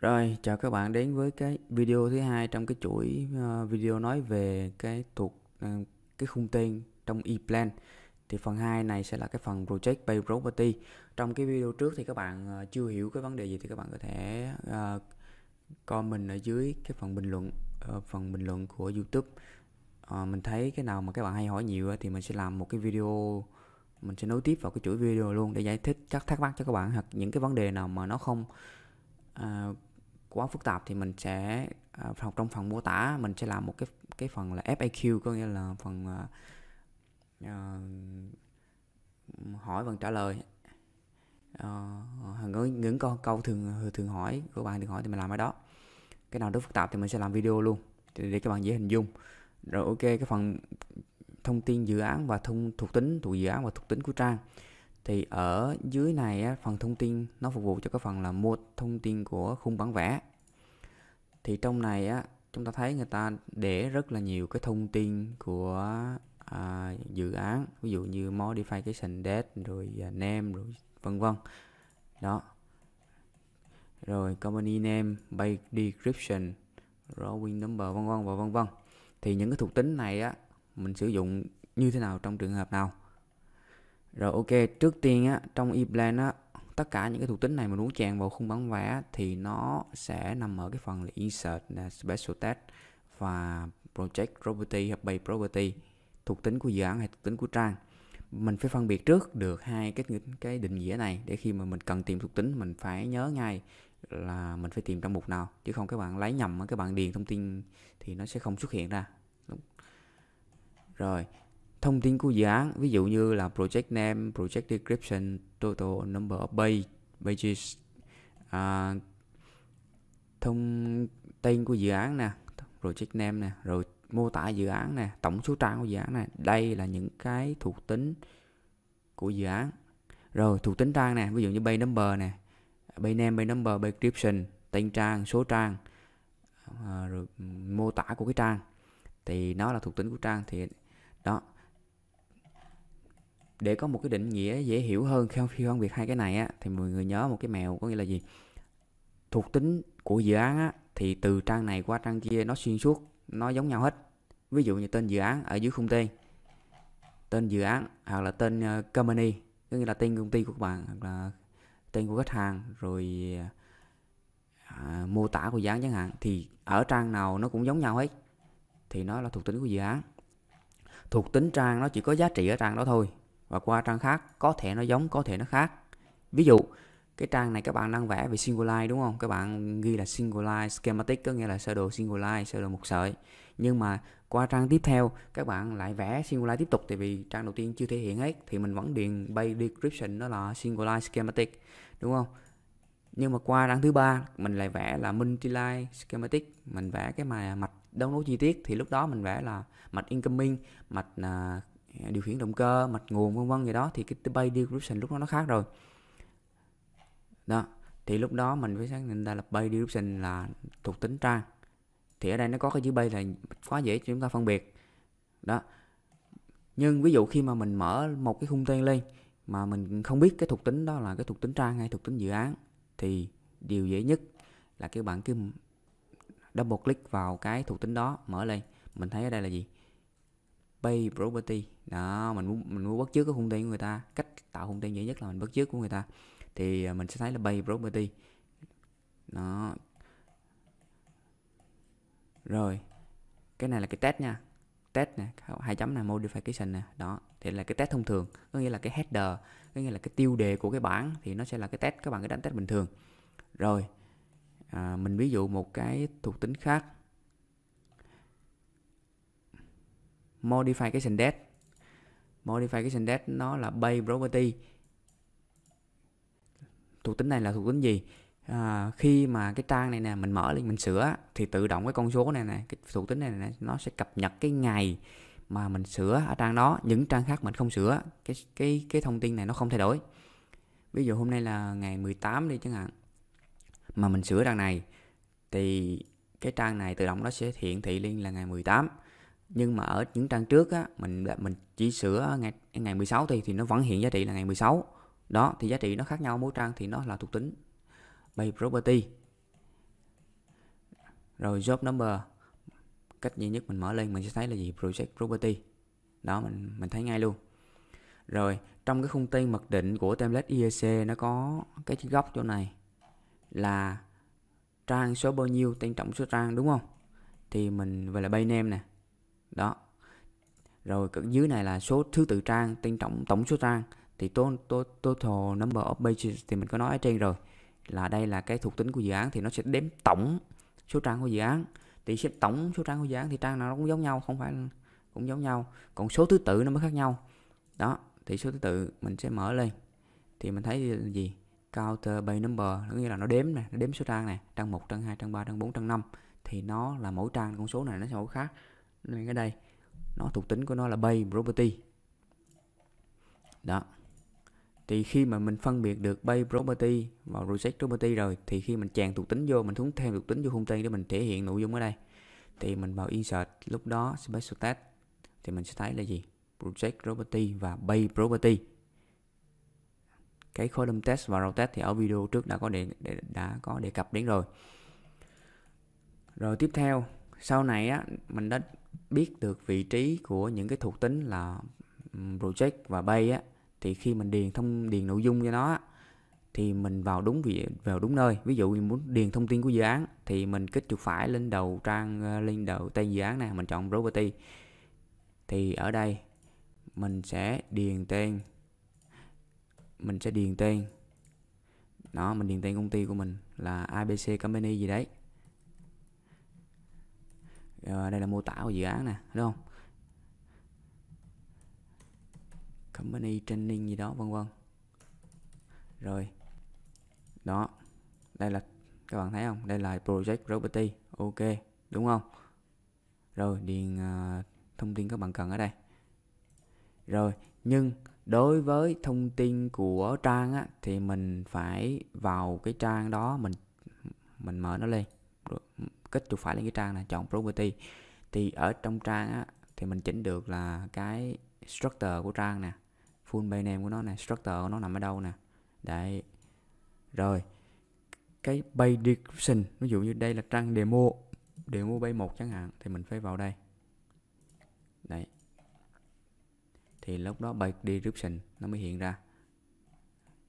Rồi, chào các bạn đến với cái video thứ hai trong cái chuỗi ờ, video nói về cái thuộc ờ, cái khung tên trong ePlan. Thì phần 2 này sẽ là cái phần project by property. Trong cái video trước thì các bạn ờ, chưa hiểu cái vấn đề gì thì các bạn có thể comment ở dưới cái phần bình luận phần bình luận của YouTube. Uh, mình thấy cái nào mà các bạn hay hỏi nhiều thì mình sẽ làm một cái video mình sẽ nối tiếp vào cái chuỗi video luôn để giải thích các thắc mắc cho các bạn hoặc những cái vấn đề nào mà nó không uh, quá phức tạp thì mình sẽ à, học trong phần mô tả mình sẽ làm một cái cái phần là FAQ có nghĩa là phần uh, hỏi và trả lời uh, ờ, những, những câu, câu thường thường hỏi của bạn thường hỏi thì mình làm ở đó cái nào rất phức tạp thì mình sẽ làm video luôn để các bạn dễ hình dung rồi ok cái phần thông tin dự án và thông thuộc tính thuộc dự án và thuộc tính của trang thì ở dưới này á, phần thông tin nó phục vụ cho cái phần là mua thông tin của khung bản vẽ thì trong này á chúng ta thấy người ta để rất là nhiều cái thông tin của à, dự án ví dụ như modification date rồi à, name rồi vân vân đó rồi company name by description drawing number vân vân và vân vân thì những cái thuộc tính này á mình sử dụng như thế nào trong trường hợp nào rồi ok, trước tiên á, trong e á, tất cả những cái thuộc tính này mà muốn chèn vào khung bản vẽ thì nó sẽ nằm ở cái phần là insert là special test và project property hoặc bay property thuộc tính của dự án hay thuộc tính của trang mình phải phân biệt trước được hai cái cái định nghĩa này để khi mà mình cần tìm thuộc tính mình phải nhớ ngay là mình phải tìm trong mục nào chứ không các bạn lấy nhầm các bạn điền thông tin thì nó sẽ không xuất hiện ra rồi thông tin của dự án ví dụ như là project name, project description, total number of page, pages, à, thông tên của dự án nè, project name nè, rồi mô tả dự án nè, tổng số trang của dự án nè. Đây là những cái thuộc tính của dự án. Rồi thuộc tính trang nè, ví dụ như page number nè, page name, page number, page description, tên trang, số trang, à, rồi mô tả của cái trang. Thì nó là thuộc tính của trang thì để có một cái định nghĩa dễ hiểu hơn khi phân biệt hai cái này á thì mọi người nhớ một cái mèo có nghĩa là gì thuộc tính của dự án á thì từ trang này qua trang kia nó xuyên suốt nó giống nhau hết ví dụ như tên dự án ở dưới khung tên tên dự án hoặc là tên ờ, company có nghĩa là tên công ty của các bạn hoặc là tên của khách hàng rồi ờ, à, mô tả của dự án chẳng hạn thì ở trang nào nó cũng giống nhau hết thì nó là thuộc tính của dự án thuộc tính trang nó chỉ có giá trị ở trang đó thôi và qua trang khác có thể nó giống có thể nó khác ví dụ cái trang này các bạn đang vẽ về single line đúng không các bạn ghi là single line schematic có nghĩa là sơ đồ single line sơ đồ một sợi nhưng mà qua trang tiếp theo các bạn lại vẽ single line tiếp tục tại vì trang đầu tiên chưa thể hiện hết thì mình vẫn điền bay description đó là single line schematic đúng không nhưng mà qua trang thứ ba mình lại vẽ là multi line schematic mình vẽ cái mà mạch đấu nối chi tiết thì lúc đó mình vẽ là mạch incoming mạch uh, điều khiển động cơ mạch nguồn vân vân gì đó thì cái bay description lúc đó nó khác rồi đó thì lúc đó mình phải xác định ra là bay description là thuộc tính trang thì ở đây nó có cái chữ bay là quá dễ cho chúng ta phân biệt đó nhưng ví dụ khi mà mình mở một cái khung tên lên mà mình không biết cái thuộc tính đó là cái thuộc tính trang hay thuộc tính dự án thì điều dễ nhất là các bạn cứ double click vào cái thuộc tính đó mở lên mình thấy ở đây là gì bay property đó mình muốn mình muốn bất chước cái hung tin của người ta cách tạo hung tin dễ nhất là mình bất chước của người ta thì à, mình sẽ thấy là bay property nó rồi cái này là cái test nha test nè hai chấm này modification nè đó thì là cái test thông thường có nghĩa là cái header có nghĩa là cái tiêu đề của cái bảng thì nó sẽ là cái test các bạn cái đánh test bình thường rồi à, mình ví dụ một cái thuộc tính khác modification date modification date nó là base property thuộc tính này là thuộc tính gì à, khi mà cái trang này nè mình mở lên mình sửa thì tự động cái con số này nè cái thuộc tính này nè nó sẽ cập nhật cái ngày mà mình sửa ở trang đó những trang khác mình không sửa cái cái cái thông tin này nó không thay đổi ví dụ hôm nay là ngày 18 đi chẳng hạn mà mình sửa trang này thì cái trang này tự động nó sẽ hiển thị lên là ngày 18 nhưng mà ở những trang trước á mình mình chỉ sửa ngày ngày 16 thì thì nó vẫn hiện giá trị là ngày 16 đó thì giá trị nó khác nhau mỗi trang thì nó là thuộc tính by property rồi job number cách duy nhất mình mở lên mình sẽ thấy là gì project property đó mình mình thấy ngay luôn rồi trong cái khung tên mặc định của template IEC nó có cái góc chỗ này là trang số bao nhiêu tên trọng số trang đúng không thì mình về là bay name nè đó rồi cỡ dưới này là số thứ tự trang tên tổng tổng số trang thì total, total number of pages thì mình có nói ở trên rồi là đây là cái thuộc tính của dự án thì nó sẽ đếm tổng số trang của dự án thì xếp tổng số trang của dự án thì trang nào nó cũng giống nhau không phải cũng giống nhau còn số thứ tự nó mới khác nhau đó thì số thứ tự mình sẽ mở lên thì mình thấy gì counter by number có nghĩa là nó đếm nè đếm số trang này trang một trang 2, trang 3, trang 4, trang 5 thì nó là mỗi trang con số này nó sẽ mỗi khác nên cái đây nó thuộc tính của nó là bay property đó thì khi mà mình phân biệt được bay property và reject property rồi thì khi mình chèn thuộc tính vô mình xuống thêm thuộc tính vô hung tên để mình thể hiện nội dung ở đây thì mình vào insert lúc đó special test thì mình sẽ thấy là gì project property và bay property cái column test và row test thì ở video trước đã có đề, đã có đề cập đến rồi rồi tiếp theo sau này á mình đã biết được vị trí của những cái thuộc tính là project và bay á thì khi mình điền thông điền nội dung cho nó thì mình vào đúng vị vào đúng nơi ví dụ mình muốn điền thông tin của dự án thì mình kích chuột phải lên đầu trang ờ, lên đầu tên dự án này mình chọn property thì ở đây mình sẽ điền tên mình sẽ điền tên đó mình điền tên công ty của mình là ABC company gì đấy rồi ờ, đây là mô tả của dự án nè đúng không company training gì đó vân vân rồi đó đây là các bạn thấy không đây là project property ok đúng không rồi điền uh, thông tin các bạn cần ở đây rồi nhưng đối với thông tin của trang á, thì mình phải vào cái trang đó mình mình mở nó lên kích chuột phải lên cái trang này chọn property thì ở trong trang á, thì mình chỉnh được là cái structure của trang nè full page name của nó nè structure của nó nằm ở đâu nè đấy rồi cái bay description ví dụ như đây là trang demo demo bay một chẳng hạn thì mình phải vào đây đấy thì lúc đó bay description nó mới hiện ra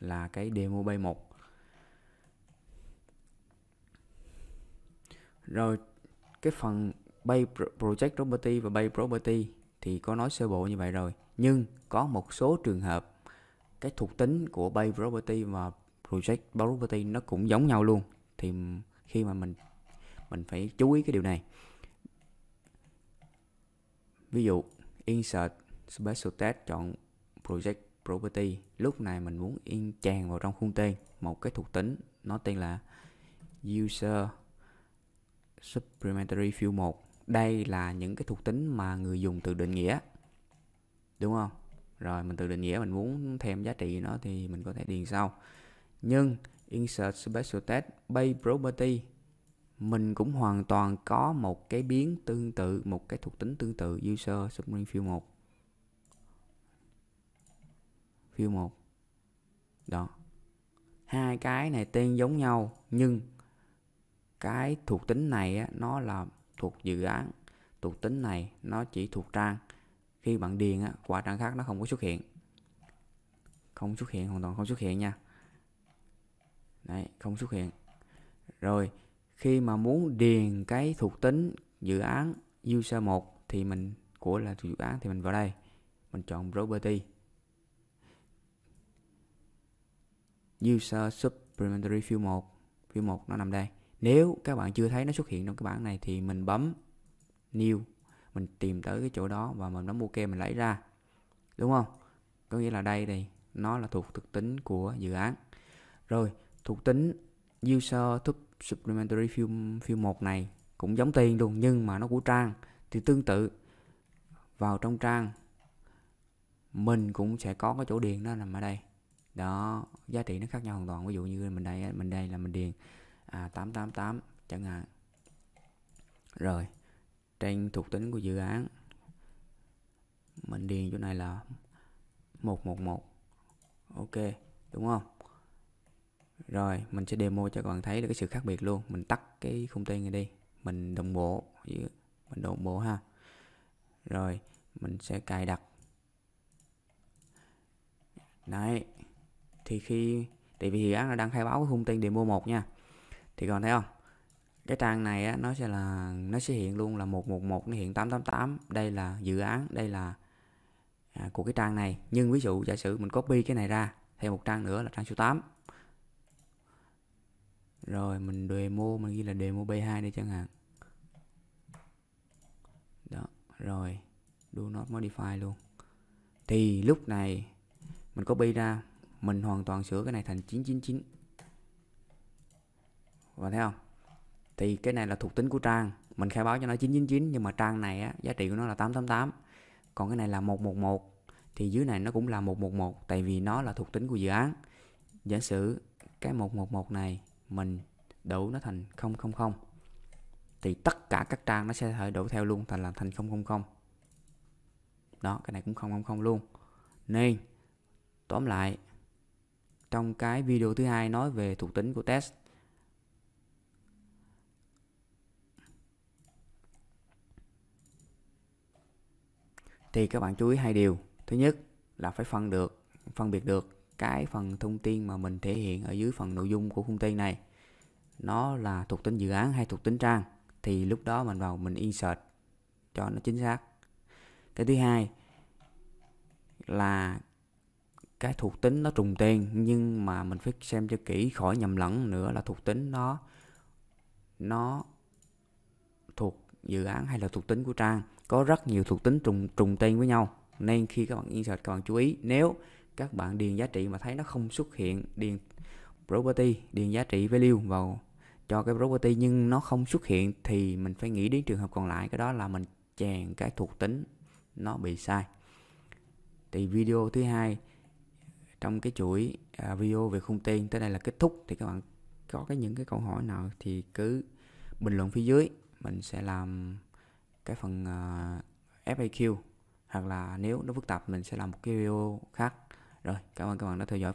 là cái demo bay một rồi cái phần bay project property và bay property thì có nói sơ bộ như vậy rồi nhưng có một số trường hợp cái thuộc tính của bay property và project property nó cũng giống nhau luôn thì khi mà mình mình phải chú ý cái điều này ví dụ insert special test chọn project property lúc này mình muốn in tràn vào trong khung tên một cái thuộc tính nó tên là user Supplementary Field 1 Đây là những cái thuộc tính mà người dùng tự định nghĩa Đúng không? Rồi mình tự định nghĩa mình muốn thêm giá trị nó thì mình có thể điền sau Nhưng Insert Special Test Bay Property mình cũng hoàn toàn có một cái biến tương tự, một cái thuộc tính tương tự user submarine field 1. Field 1. Đó. Hai cái này tên giống nhau nhưng cái thuộc tính này nó là thuộc dự án thuộc tính này nó chỉ thuộc trang khi bạn điền qua trang khác nó không có xuất hiện không xuất hiện hoàn toàn không xuất hiện nha đấy không xuất hiện rồi khi mà muốn điền cái thuộc tính dự án user 1 thì mình của là dự án thì mình vào đây mình chọn property user supplementary field 1 field 1 nó nằm đây nếu các bạn chưa thấy nó xuất hiện trong cái bảng này thì mình bấm new mình tìm tới cái chỗ đó và mình bấm ok mình lấy ra đúng không có nghĩa là đây thì nó là thuộc thực tính của dự án rồi thuộc tính user to supplementary field field một này cũng giống tiền luôn nhưng mà nó của trang thì tương tự vào trong trang mình cũng sẽ có cái chỗ điền nó nằm ở đây đó giá trị nó khác nhau hoàn toàn ví dụ như mình đây mình đây là mình điền à, 888 chẳng hạn rồi trên thuộc tính của dự án mình điền chỗ này là 111 ok đúng không rồi mình sẽ demo cho các bạn thấy được cái sự khác biệt luôn mình tắt cái khung tên này đi mình đồng bộ mình đồng bộ ha rồi mình sẽ cài đặt đấy thì khi tại vì dự án đang khai báo cái khung tên demo 1 nha thì còn thấy không cái trang này á, nó sẽ là nó sẽ hiện luôn là 111 nó hiện 888 đây là dự án đây là à, của cái trang này nhưng ví dụ giả sử mình copy cái này ra thêm một trang nữa là trang số 8 rồi mình demo mình ghi là demo B2 đi chẳng hạn đó rồi do not modify luôn thì lúc này mình copy ra mình hoàn toàn sửa cái này thành 999 và thấy không thì cái này là thuộc tính của trang mình khai báo cho nó 999 nhưng mà trang này á, giá trị của nó là 888 còn cái này là 111 thì dưới này nó cũng là 111 tại vì nó là thuộc tính của dự án giả sử cái 111 này mình đủ nó thành 000 thì tất cả các trang nó sẽ thể đổ theo luôn thành làm thành 000 đó cái này cũng 000 luôn nên tóm lại trong cái video thứ hai nói về thuộc tính của test thì các bạn chú ý hai điều thứ nhất là phải phân được phân biệt được cái phần thông tin mà mình thể hiện ở dưới phần nội dung của khung tin này nó là thuộc tính dự án hay thuộc tính trang thì lúc đó mình vào mình insert cho nó chính xác cái thứ hai là cái thuộc tính nó trùng tên nhưng mà mình phải xem cho kỹ khỏi nhầm lẫn nữa là thuộc tính nó nó dự án hay là thuộc tính của trang có rất nhiều thuộc tính trùng trùng tên với nhau nên khi các bạn insert các bạn chú ý nếu các bạn điền giá trị mà thấy nó không xuất hiện điền property điền giá trị value vào cho cái property nhưng nó không xuất hiện thì mình phải nghĩ đến trường hợp còn lại cái đó là mình chèn cái thuộc tính nó bị sai thì video thứ hai trong cái chuỗi à, video về khung tên tới đây là kết thúc thì các bạn có cái những cái câu hỏi nào thì cứ bình luận phía dưới mình sẽ làm cái phần ờ, FAQ hoặc là nếu nó phức tạp mình sẽ làm một cái video khác rồi cảm ơn các bạn đã theo dõi